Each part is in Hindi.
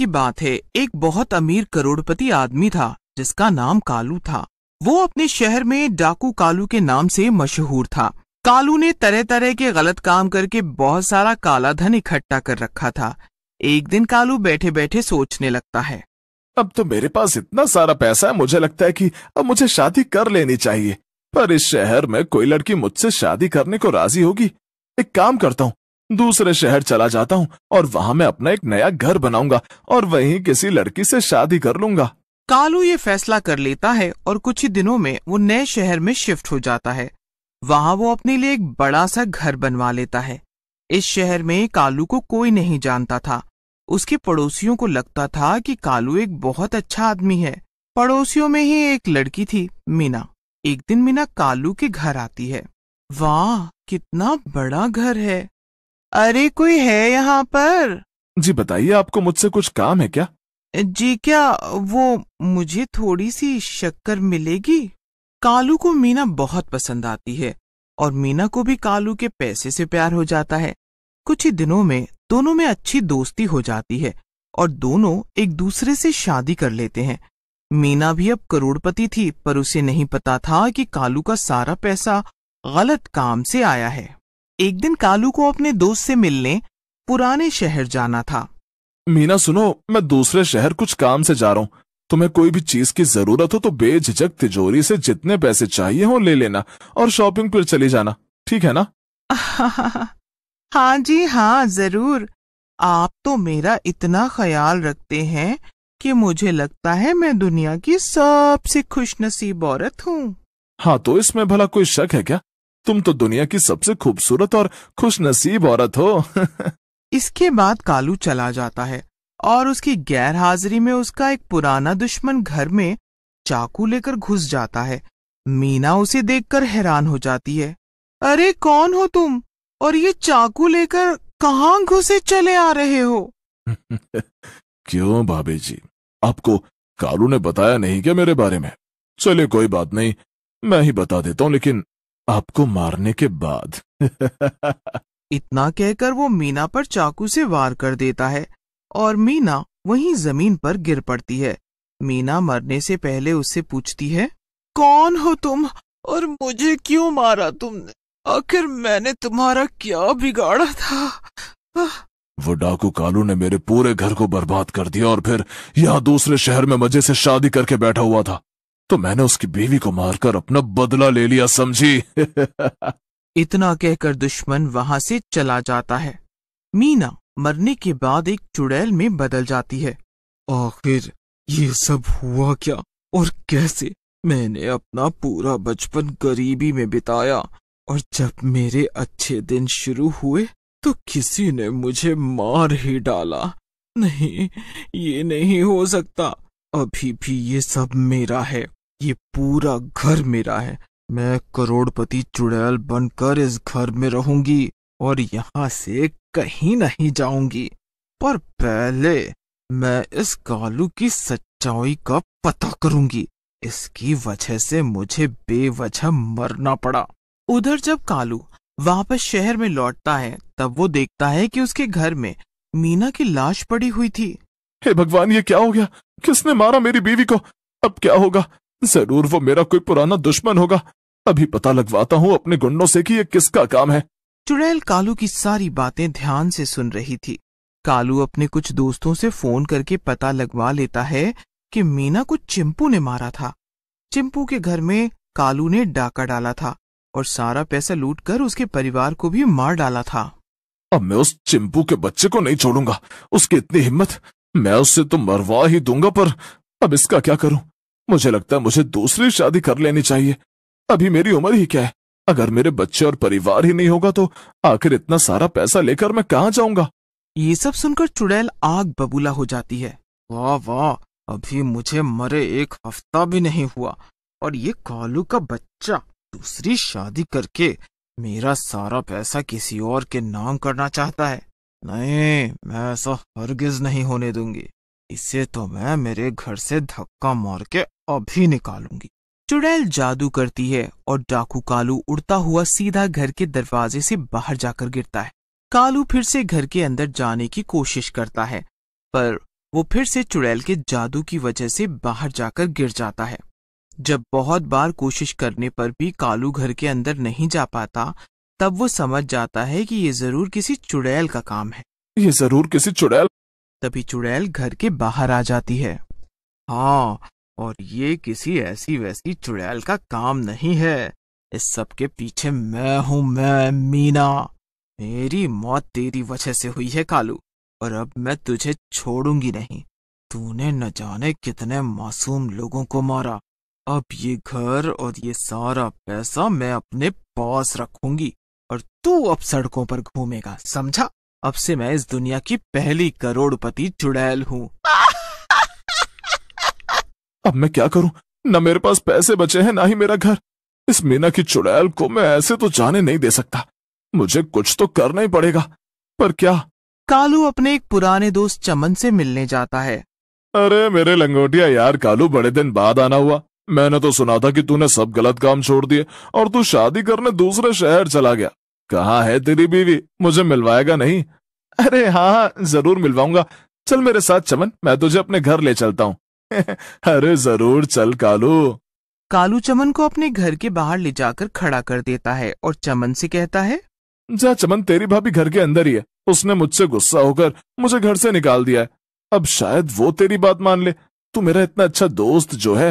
की बात है एक बहुत अमीर करोड़पति आदमी था जिसका नाम कालू था वो अपने शहर में डाकू कालू के नाम से मशहूर था कालू ने तरह तरह के गलत काम करके बहुत सारा काला धन इकट्ठा कर रखा था एक दिन कालू बैठे बैठे सोचने लगता है अब तो मेरे पास इतना सारा पैसा है मुझे लगता है कि अब मुझे शादी कर लेनी चाहिए पर इस शहर में कोई लड़की मुझसे शादी करने को राजी होगी एक काम करता हूँ दूसरे शहर चला जाता हूँ और वहाँ मैं अपना एक नया घर बनाऊंगा और वहीं किसी लड़की से शादी कर लूंगा कालू ये फैसला कर लेता है और कुछ ही दिनों में वो नए शहर में शिफ्ट हो जाता है वहाँ वो अपने लिए एक बड़ा सा घर बनवा लेता है इस शहर में कालू को कोई नहीं जानता था उसके पड़ोसियों को लगता था कि कालू एक बहुत अच्छा आदमी है पड़ोसियों में ही एक लड़की थी मीना एक दिन मीना कालू के घर आती है वाह कितना बड़ा घर है अरे कोई है यहाँ पर जी बताइए आपको मुझसे कुछ काम है क्या जी क्या वो मुझे थोड़ी सी शक्कर मिलेगी कालू को मीना बहुत पसंद आती है और मीना को भी कालू के पैसे से प्यार हो जाता है कुछ ही दिनों में दोनों में अच्छी दोस्ती हो जाती है और दोनों एक दूसरे से शादी कर लेते हैं मीना भी अब करोड़पति थी पर उसे नहीं पता था कि कालू का सारा पैसा गलत काम से आया है एक दिन कालू को अपने दोस्त से मिलने पुराने शहर जाना था मीना सुनो मैं दूसरे शहर कुछ काम से जा रहा हूँ तुम्हें कोई भी चीज की जरूरत हो तो बेझिझक तिजोरी से जितने पैसे चाहिए हो ले लेना और शॉपिंग पर चले जाना ठीक है ना हाँ जी हाँ जरूर आप तो मेरा इतना ख्याल रखते हैं कि मुझे लगता है मैं दुनिया की सबसे खुशनसीब औरत हूँ हाँ तो इसमें भला कोई शक है क्या तुम तो दुनिया की सबसे खूबसूरत और खुशनसीब औरत हो इसके बाद कालू चला जाता है और उसकी गैर हाजिरी में उसका एक पुराना दुश्मन घर में चाकू लेकर घुस जाता है मीना उसे देखकर हैरान हो जाती है अरे कौन हो तुम और ये चाकू लेकर कहाँ घुसे चले आ रहे हो क्यों भाभी जी आपको कालू ने बताया नहीं क्या मेरे बारे में चले कोई बात नहीं मैं ही बता देता हूँ लेकिन आपको मारने के बाद इतना कहकर वो मीना पर चाकू से वार कर देता है और मीना वहीं जमीन पर गिर पड़ती है मीना मरने से पहले उससे पूछती है कौन हो तुम और मुझे क्यों मारा तुमने आखिर मैंने तुम्हारा क्या बिगाड़ा था वो डाकू कालू ने मेरे पूरे घर को बर्बाद कर दिया और फिर यहाँ दूसरे शहर में मजे से शादी करके बैठा हुआ था तो मैंने उसकी बीवी को मारकर अपना बदला ले लिया समझी इतना कहकर दुश्मन वहां से चला जाता है मीना मरने के बाद एक चुड़ैल में बदल जाती है आखिर ये सब हुआ क्या और कैसे मैंने अपना पूरा बचपन गरीबी में बिताया और जब मेरे अच्छे दिन शुरू हुए तो किसी ने मुझे मार ही डाला नहीं ये नहीं हो सकता अभी भी ये सब मेरा है ये पूरा घर मेरा है मैं करोड़पति चुड़ैल बनकर इस घर में रहूंगी और यहाँ से कहीं नहीं जाऊंगी पर पहले मैं इस कालू की सच्चाई का पता करूंगी इसकी वजह से मुझे बेवजह मरना पड़ा उधर जब कालू वापस शहर में लौटता है तब वो देखता है कि उसके घर में मीना की लाश पड़ी हुई थी हे भगवान ये क्या हो गया किसने मारा मेरी बीवी को अब क्या होगा जरूर वो मेरा कोई पुराना दुश्मन होगा अभी पता लगवाता हूँ अपने गुंडों से कि ये किसका काम है चुड़ैल कालू की सारी बातें ध्यान से सुन रही थी कालू अपने कुछ दोस्तों से फोन करके पता लगवा लेता है कि मीना को चिंपू ने मारा था चिंपू के घर में कालू ने डाका डाला था और सारा पैसा लूट कर उसके परिवार को भी मार डाला था अब मैं उस चिंपू के बच्चे को नहीं छोड़ूंगा उसकी इतनी हिम्मत मैं उससे तो मरवा ही दूंगा पर अब इसका क्या करूं मुझे लगता है मुझे दूसरी शादी कर लेनी चाहिए अभी मेरी उम्र ही क्या है अगर मेरे बच्चे और परिवार ही नहीं होगा तो आखिर इतना सारा पैसा लेकर मैं कहाँ जाऊंगा ये सब सुनकर चुड़ैल आग बबूला हो जाती है वाह वाह अभी मुझे मरे एक हफ्ता भी नहीं हुआ और ये कालू का बच्चा दूसरी शादी करके मेरा सारा पैसा किसी और के नाम करना चाहता है नहीं मैं ऐसा हरगिज नहीं होने दूंगी इसे तो मैं मेरे घर से धक्का मार के अभी निकालूंगी चुड़ैल जादू करती है और डाकू कालू उड़ता हुआ सीधा घर के दरवाजे से बाहर जाकर गिरता है कालू फिर से घर के अंदर जाने की कोशिश करता है पर वो फिर से चुड़ैल के जादू की वजह से बाहर जाकर गिर जाता है जब बहुत बार कोशिश करने पर भी कालू घर के अंदर नहीं जा पाता तब वो समझ जाता है कि ये जरूर किसी चुड़ैल का काम है ये जरूर किसी चुड़ैल तभी चुड़ैल घर के बाहर आ जाती है हाँ और ये किसी ऐसी वैसी चुड़ैल का काम नहीं है इस सबके पीछे मैं हूं मैं मीना मेरी मौत तेरी वजह से हुई है कालू और अब मैं तुझे छोड़ूंगी नहीं तूने न जाने कितने मासूम लोगों को मारा अब ये घर और ये सारा पैसा मैं अपने पास रखूंगी और तू अब सड़कों पर घूमेगा समझा अब से मैं इस दुनिया की पहली करोड़पति चुड़ैल हूँ अब मैं क्या करूँ न मेरे पास पैसे बचे हैं ना ही मेरा घर इस मीना की चुड़ैल को मैं ऐसे तो जाने नहीं दे सकता मुझे कुछ तो करना ही पड़ेगा पर क्या कालू अपने एक पुराने दोस्त चमन से मिलने जाता है अरे मेरे लंगोटिया यार कालू बड़े दिन बाद आना हुआ मैंने तो सुना था कि तूने सब गलत काम छोड़ दिए और तू शादी करने दूसरे शहर चला गया कहा है तेरी बीवी मुझे मिलवाएगा नहीं अरे हाँ जरूर मिलवाऊंगा चल मेरे साथ चमन मैं तुझे अपने घर ले चलता हूँ अरे जरूर चल कालू कालू चमन को अपने घर के बाहर ले जाकर खड़ा कर देता है और चमन से कहता है जा चमन तेरी भाभी घर के अंदर ही है उसने मुझसे गुस्सा होकर मुझे घर से निकाल दिया है अब शायद वो तेरी बात मान ले तू मेरा इतना अच्छा दोस्त जो है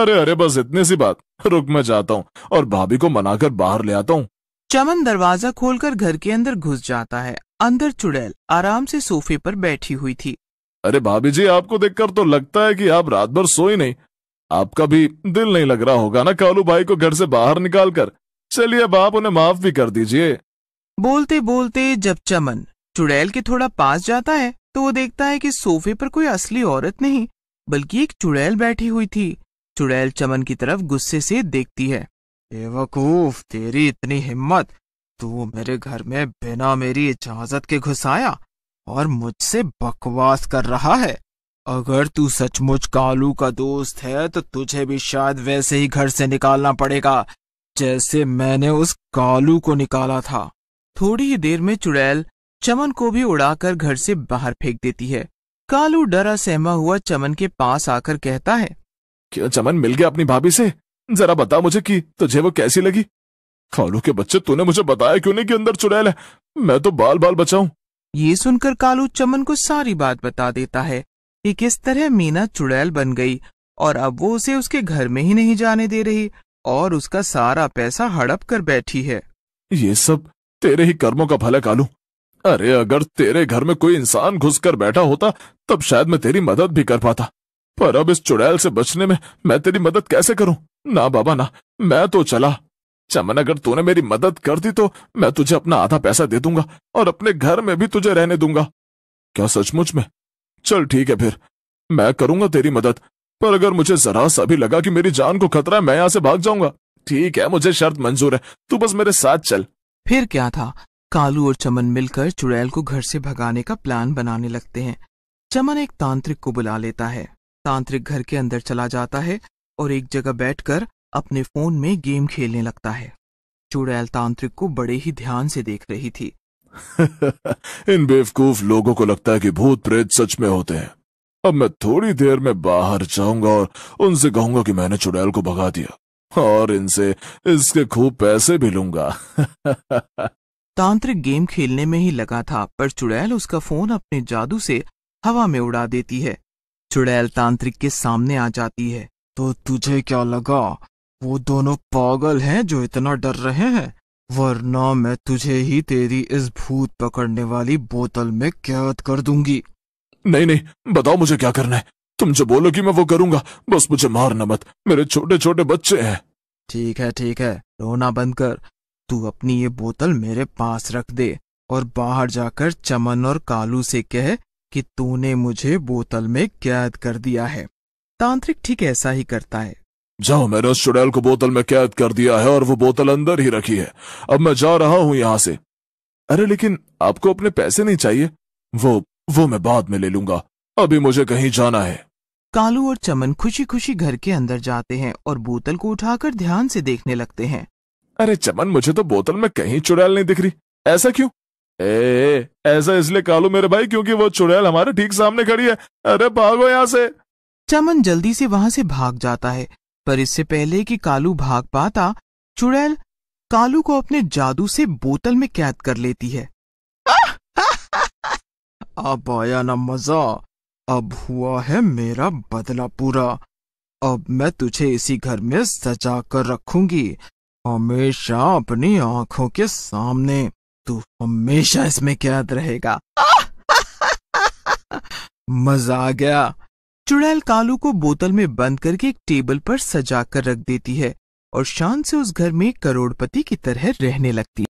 अरे अरे बस इतनी सी बात रुक मैं जाता हूँ और भाभी को मनाकर बाहर ले आता हूँ चमन दरवाजा खोलकर घर के अंदर घुस जाता है अंदर चुड़ैल आराम से सोफे पर बैठी हुई थी अरे भाभी जी आपको देखकर तो लगता है कि आप रात भर सोई नहीं आपका भी दिल नहीं लग रहा होगा ना कालू भाई को घर से बाहर निकाल कर चलिए अब आप उन्हें माफ भी कर दीजिए बोलते बोलते जब चमन चुड़ैल के थोड़ा पास जाता है तो वो देखता है कि सोफे पर कोई असली औरत नहीं बल्कि एक चुड़ैल बैठी हुई थी चुड़ैल चमन की तरफ गुस्से से देखती है बेवकूफ तेरी इतनी हिम्मत तू मेरे घर में बिना मेरी इजाजत के घुस आया और मुझसे बकवास कर रहा है अगर तू सचमुच कालू का दोस्त है तो तुझे भी शायद वैसे ही घर से निकालना पड़ेगा जैसे मैंने उस कालू को निकाला था थोड़ी ही देर में चुड़ैल चमन को भी उड़ाकर घर से बाहर फेंक देती है कालू डरा सहमा हुआ चमन के पास आकर कहता है क्या चमन मिल गया अपनी भाभी से जरा बता मुझे कि तुझे वो कैसी लगी कालू के बच्चे तूने मुझे बताया क्यों नहीं कि अंदर चुड़ैल है मैं तो बाल बाल बचाऊ ये सुनकर कालू चमन को सारी बात बता देता है कि किस तरह मीना चुड़ैल बन गई और अब वो उसे उसके घर में ही नहीं जाने दे रही और उसका सारा पैसा हड़प कर बैठी है ये सब तेरे ही कर्मों का फल है कालू अरे अगर तेरे घर में कोई इंसान कर बैठा होता तब शायद मैं तेरी मदद भी कर पाता पर अब इस चुड़ैल से बचने में मैं तेरी मदद कैसे करूं ना बाबा ना मैं तो चला चमन अगर तूने मेरी मदद कर दी तो मैं तुझे अपना आधा पैसा दे दूंगा और अपने घर में भी तुझे रहने दूंगा क्या सचमुच में चल ठीक है फिर मैं करूंगा तेरी मदद पर अगर मुझे जरा सा भी लगा कि मेरी जान को खतरा है मैं यहाँ से भाग जाऊंगा ठीक है मुझे शर्त मंजूर है तू बस मेरे साथ चल फिर क्या था कालू और चमन मिलकर चुड़ैल को घर से भगाने का प्लान बनाने लगते हैं चमन एक तांत्रिक को बुला लेता है तांत्रिक घर के अंदर चला जाता है और एक जगह बैठकर अपने फोन में गेम खेलने लगता है चुड़ैल तांत्रिक को बड़े ही ध्यान से देख रही थी इन बेवकूफ लोगों को लगता है कि भूत प्रेत सच में होते हैं अब मैं थोड़ी देर में बाहर जाऊंगा और उनसे कहूंगा कि मैंने चुड़ैल को भगा दिया और इनसे इसके खूब पैसे भी लूंगा तांत्रिक गेम खेलने में ही लगा था पर चुड़ैल उसका फोन अपने जादू से हवा में उड़ा देती है चुड़ैल तांत्रिक के सामने आ जाती है तो तुझे क्या लगा वो दोनों पागल हैं जो इतना डर रहे हैं वरना मैं तुझे ही तेरी इस भूत पकड़ने वाली बोतल में कैद कर दूंगी नहीं नहीं बताओ मुझे क्या करना है तुम जो बोलोगी मैं वो करूंगा बस मुझे मारना मत मेरे छोटे छोटे बच्चे हैं ठीक है ठीक है रोना बंद कर तू अपनी ये बोतल मेरे पास रख दे और बाहर जाकर चमन और कालू से कह कि तूने मुझे बोतल में कैद कर दिया है तांत्रिक ठीक ऐसा ही करता है जाओ मैंने उस चुड़ैल को बोतल में कैद कर दिया है और वो बोतल अंदर ही रखी है अब मैं जा रहा हूँ यहाँ से अरे लेकिन आपको अपने पैसे नहीं चाहिए वो वो मैं बाद में ले लूंगा अभी मुझे कहीं जाना है कालू और चमन खुशी खुशी घर के अंदर जाते हैं और बोतल को उठाकर ध्यान से देखने लगते हैं अरे चमन मुझे तो बोतल में कहीं चुड़ैल नहीं दिख रही ऐसा क्यों ए, ऐसा इसलिए कालू मेरे भाई क्योंकि वो चुड़ैल हमारे ठीक सामने खड़ी है अरे भागो यहाँ से चमन जल्दी से वहां से भाग जाता है पर इससे पहले कि कालू भाग पाता चुड़ैल कालू को अपने जादू से बोतल में कैद कर लेती है अब आया ना मजा अब हुआ है मेरा बदला पूरा अब मैं तुझे इसी घर में सजा कर रखूंगी हमेशा अपनी आंखों के सामने तू हमेशा इसमें कैद रहेगा मजा आ गया चुड़ैल कालू को बोतल में बंद करके एक टेबल पर सजा कर रख देती है और शान से उस घर में करोड़पति की तरह रहने लगती है